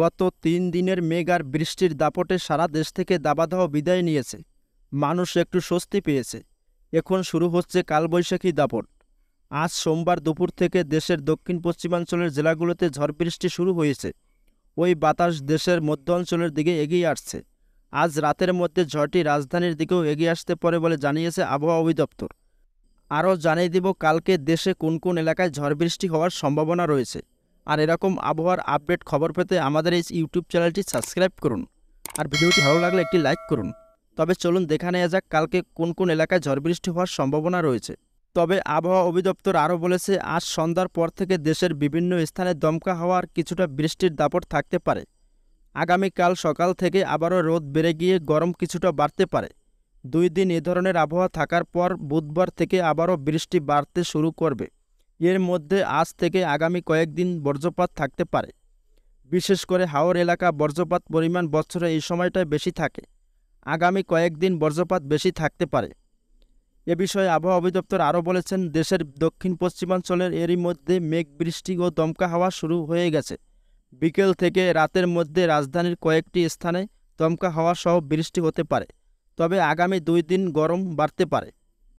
গত তিন দিনের মেঘার বৃষ্টির দাপটে সারা দেশ থেকে দাবাদাহ বিদায় নিয়েছে মানুষ একটু স্বস্তি পেয়েছে এখন শুরু হচ্ছে কালবৈশাখী দাপট আজ সোমবার দুপুর থেকে দেশের দক্ষিণ পশ্চিমাঞ্চলের জেলাগুলোতে ঝড় বৃষ্টি শুরু হয়েছে ওই বাতাস দেশের মধ্য অঞ্চলের দিকে এগিয়ে আসছে আজ রাতের মধ্যে ঝড়টি রাজধানীর দিকেও এগিয়ে আসতে পারে বলে জানিয়েছে আবহাওয়া অধিদপ্তর আরও জানিয়ে দিব কালকে দেশে কোন কোন এলাকায় ঝড় বৃষ্টি হওয়ার সম্ভাবনা রয়েছে আর এরকম আবহাওয়ার আপডেট খবর পেতে আমাদের এই ইউটিউব চ্যানেলটি সাবস্ক্রাইব করুন আর ভিডিওটি ভালো লাগলে একটি লাইক করুন তবে চলুন দেখা নেওয়া যাক কালকে কোন কোন এলাকায় ঝড় বৃষ্টি হওয়ার সম্ভাবনা রয়েছে তবে আবহাওয়া অধিদপ্তর আরও বলেছে আজ সন্ধ্যার পর থেকে দেশের বিভিন্ন স্থানে দমকা হওয়ার কিছুটা বৃষ্টির দাপট থাকতে পারে আগামীকাল সকাল থেকে আবারও রোদ বেড়ে গিয়ে গরম কিছুটা বাড়তে পারে দুই দিন এ ধরনের আবহাওয়া থাকার পর বুধবার থেকে আবারও বৃষ্টি বাড়তে শুরু করবে এর মধ্যে আজ থেকে আগামী কয়েকদিন বজ্রপাত থাকতে পারে বিশেষ করে হাওর এলাকা বজ্রপাত পরিমাণ বছরে এই সময়টায় বেশি থাকে আগামী কয়েকদিন বজ্রপাত বেশি থাকতে পারে এ বিষয়ে আবহাওয়া অধিদপ্তর আরও বলেছেন দেশের দক্ষিণ পশ্চিমাঞ্চলের এরই মধ্যে মেঘ বৃষ্টি ও দমকা হাওয়া শুরু হয়ে গেছে বিকেল থেকে রাতের মধ্যে রাজধানীর কয়েকটি স্থানে দমকা হাওয়া সহ বৃষ্টি হতে পারে তবে আগামী দুই দিন গরম বাড়তে পারে